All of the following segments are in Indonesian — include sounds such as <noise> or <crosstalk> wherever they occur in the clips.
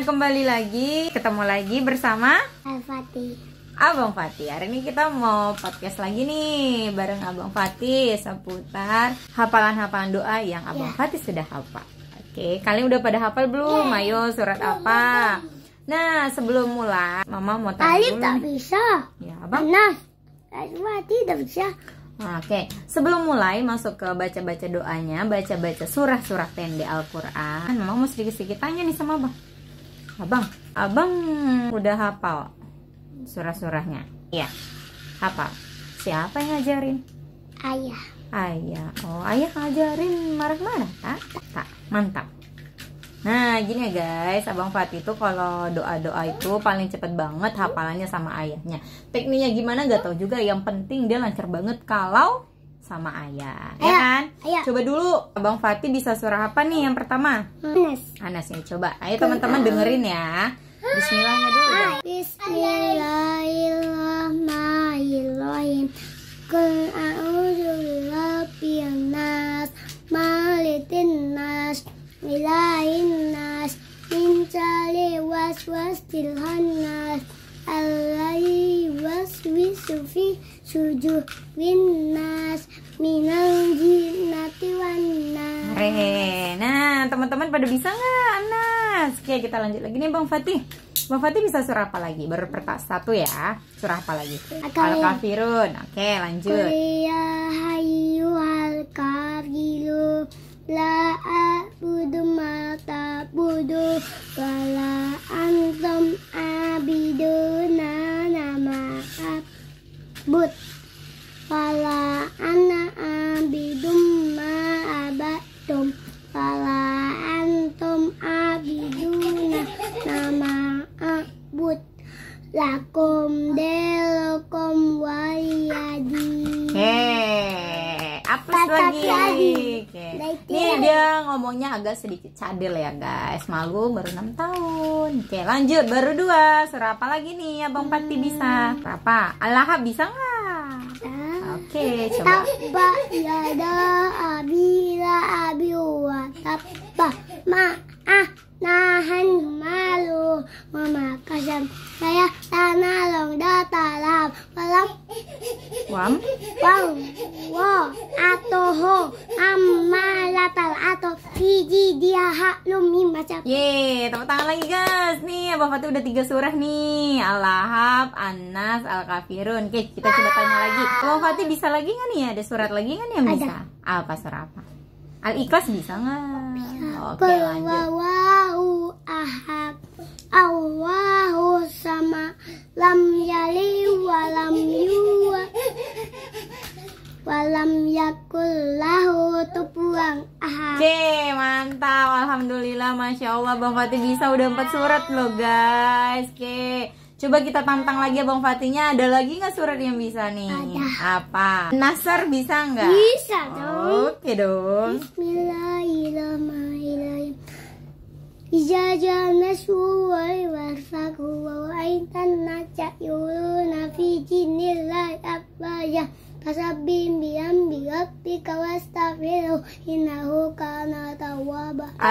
Nah, kembali lagi, ketemu lagi bersama Al Fatih. Abang Fatih. Hari ini kita mau podcast lagi nih bareng Abang Fatih seputar hafalan-hafalan doa yang Abang ya. Fatih sudah hafal. Oke, kalian udah pada hafal belum? Ya. Ayo, surat ya, apa? Ya. Nah, sebelum mulai, Mama mau tanya Alif tak bisa. Ya, Abang. Nah, Fatih tidak bisa. Oke, sebelum mulai masuk ke baca-baca doanya, baca-baca surah-surah pendek Al-Quran Mama mau sedikit-sedikit tanya nih sama Abang abang abang udah hafal surah-surahnya iya hafal siapa yang ngajarin ayah ayah oh ayah ngajarin marah-marah tak tak mantap Nah gini ya guys, Abang Fat itu kalau doa-doa itu paling cepet banget hafalannya sama ayahnya Tekniknya gimana gak tau juga, yang penting dia lancar banget kalau sama ayah, ya ayah ya kan? Ayah. Coba dulu Abang Fatih bisa suara apa nih yang pertama? Anas. Anas ya coba. Ayo teman-teman dengerin ya. Bismillahirrahmanirrahim. Bismillahirrahmanirrahim. Qul a'udzu birabbin nas, malikin nas, ilahin nas, min syarril waswasil sufi suju winas minal jinati wanas Nah, teman-teman pada bisa nggak? Anas? Oke, kita lanjut lagi nih Bang Fatih. Bang Fatih bisa surah apa lagi? Baru pertas satu ya. Surah apa lagi? Al kafirun. Oke, lanjut. Ya hayu al kafirun la abudu ma tabudu wala antum Okay. Nih dia ngomongnya agak sedikit cadel ya guys. Malu baru 6 tahun. Oke lanjut baru dua. Serapa lagi nih Abang Pati hmm. bisa. Serapa. Alaha bisa nggak? Ah. Oke coba. Tapa ya ada abila abiwa tapa ma Umi baca. Ye, tepuk tangan lagi guys. Nih, Abah Fatih udah tiga surah nih. Al-Lahab, An-Nas, Al-Kafirun. Oke, kita coba tanya lagi. Abah Fatih bisa lagi nggak nih? Ada surat lagi nggak nih yang bisa? Apa surah apa? Al-Ikhlas bisa nggak? Oke, lanjut. sama Bang Fatih bisa udah empat surat loh guys. Oke. Coba kita tantang lagi Bang Fatinya Ada lagi gak surat yang bisa nih? Ada. Apa? Nasar bisa nggak? Bisa dong. Oke dong. Bismillahirrahmanirrahim. Iza janasu wal warfaku wa nacak naca Nafi fi jinillah abaya fasabim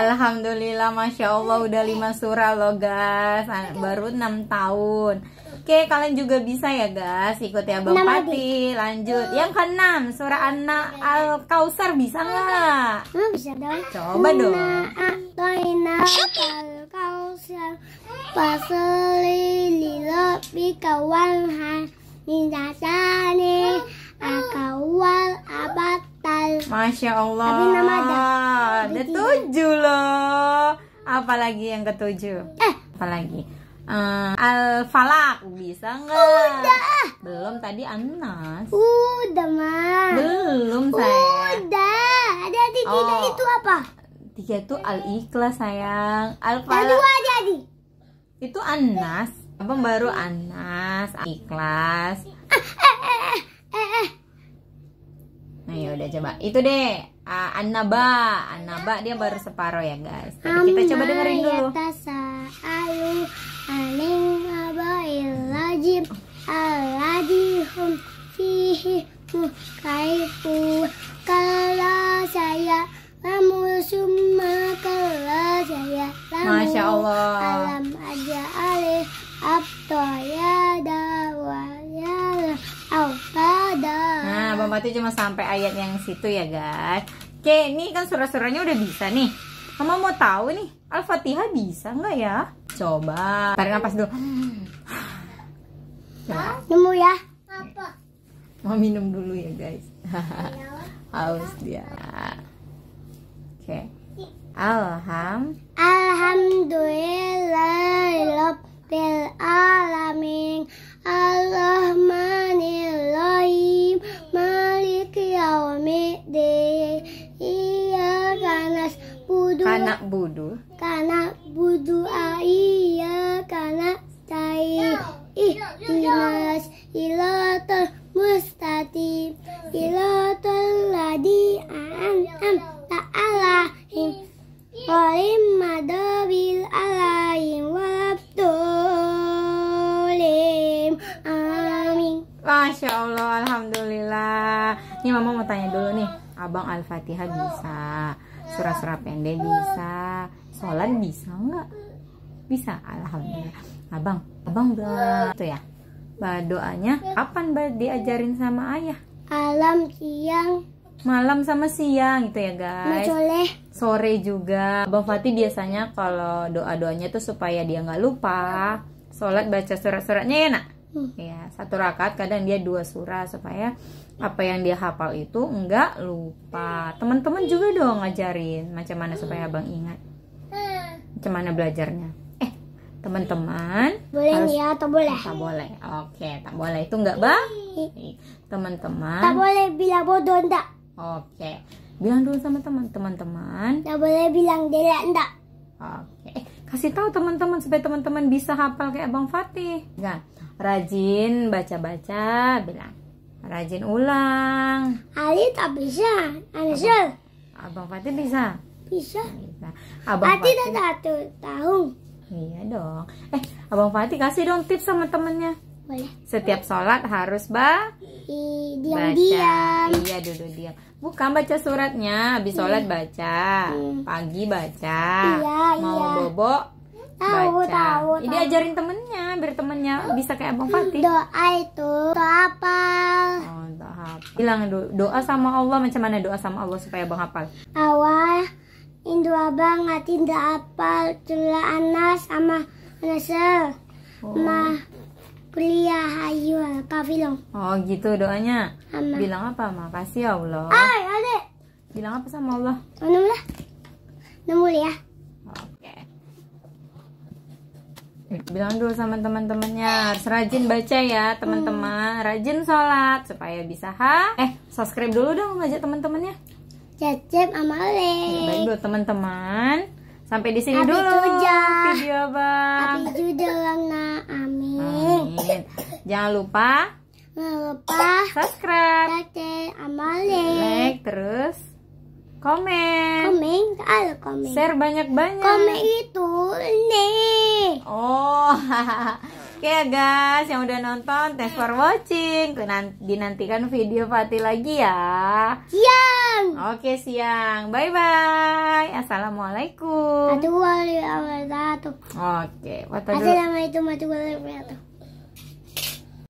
Alhamdulillah Masya Allah udah lima surah loh guys Baru 6 tahun Oke kalian juga bisa ya guys Ikut ya Bang Pati Lanjut hmm. Yang keenam Surah Anak Al Kausar bisa nggak? Hmm, bisa dong Coba dong Kausar Fasoli Lilo Bika Wanhan nih. Masya Allah. Tapi nama ada. Ada tujuh loh. Apalagi yang ketujuh? Eh. Apalagi? Uh, eh, Al-Falak bisa nggak? Udah. Belum tadi Anas. Udah, Ma. Belum, saya. Udah. Ada di tiga oh. itu apa? Tiga itu Al-Ikhlas, sayang. Al-Falak. Dua jadi. Itu Anas. Abang baru Anas, Ikhlas. Nah ya udah coba. Itu deh uh, Anaba, Anaba dia baru separuh ya guys. Tapi kita coba dengerin dulu. Ayu aning abail lajim aladihum fihi kaifu kala saya memusum berarti cuma sampai ayat yang situ ya guys oke ini kan surah-surahnya udah bisa nih mama mau tahu nih al-fatihah bisa nggak ya coba tarik nafas dulu <sighs> nemu ya apa mau minum dulu ya guys iya. <laughs> haus dia oke alhamdulillah Masya Allah, Alhamdulillah. Ini mama mau tanya dulu nih, abang Al-Fatihah bisa, surah-surah pendek bisa, sholat bisa nggak? Bisa, Alhamdulillah. Abang, abang belum itu ya. Bah, doanya kapan bah diajarin sama ayah? Malam siang. Malam sama siang gitu ya guys. Macoleh. Sore juga. Abang Fatih biasanya kalau doa-doanya tuh supaya dia nggak lupa. Sholat baca surat-suratnya ya nak? hmm. ya satu rakaat kadang dia dua surah supaya apa yang dia hafal itu enggak lupa teman-teman juga dong ngajarin macam mana supaya abang ingat hmm. macam mana belajarnya eh teman-teman boleh harus... ya atau boleh tak boleh oke tak boleh itu enggak bang teman-teman tak boleh bilang bodoh enggak oke bilang dulu sama teman teman-teman tak boleh bilang dia enggak oke eh, kasih tahu teman-teman supaya teman-teman bisa hafal kayak abang Fatih enggak rajin baca-baca bilang rajin ulang Ali tak bisa Angel abang, Fatih bisa bisa bisa abang Fatih satu tahun iya dong eh abang Fatih kasih dong tips sama temennya boleh setiap sholat harus ba diam diam iya duduk diam bukan baca suratnya habis sholat hmm. baca hmm. pagi baca iya, mau iya. bobo Tahu, baca. tahu, Ini ajarin temennya, biar temennya bisa kayak Abang Fatih. Doa itu doa apa? Oh, Bilang do doa sama Allah macam mana doa sama Allah supaya Abang hafal? Awal Indu abang ngati doa apal cula anas sama nasel. Oh. Ma kuliah hayu apa bilang? Oh gitu doanya. Bilang apa? Makasih ya Allah. Ay, adek. Bilang apa sama Allah? Nemu lah. Nemu ya. bilang dulu sama teman-temannya harus rajin baca ya teman-teman hmm. rajin sholat supaya bisa ha eh subscribe dulu dong aja teman-temannya cecep amale iya, baik dulu teman-teman sampai di sini dulu tuja. video bang Abi nak. amin. amin jangan lupa jangan lupa subscribe cecep amale like terus Komen. Komen, ada komen. Share banyak-banyak. Komen itu nih. Oh. <laughs> Oke okay, guys, yang udah nonton, thanks for watching. Dinantikan video Fatih lagi ya. Siang. Oke okay, siang. Bye bye. Assalamualaikum. Aduh, warahmatullahi wabarakatuh. Oke. Okay, Assalamualaikum warahmatullahi wabarakatuh.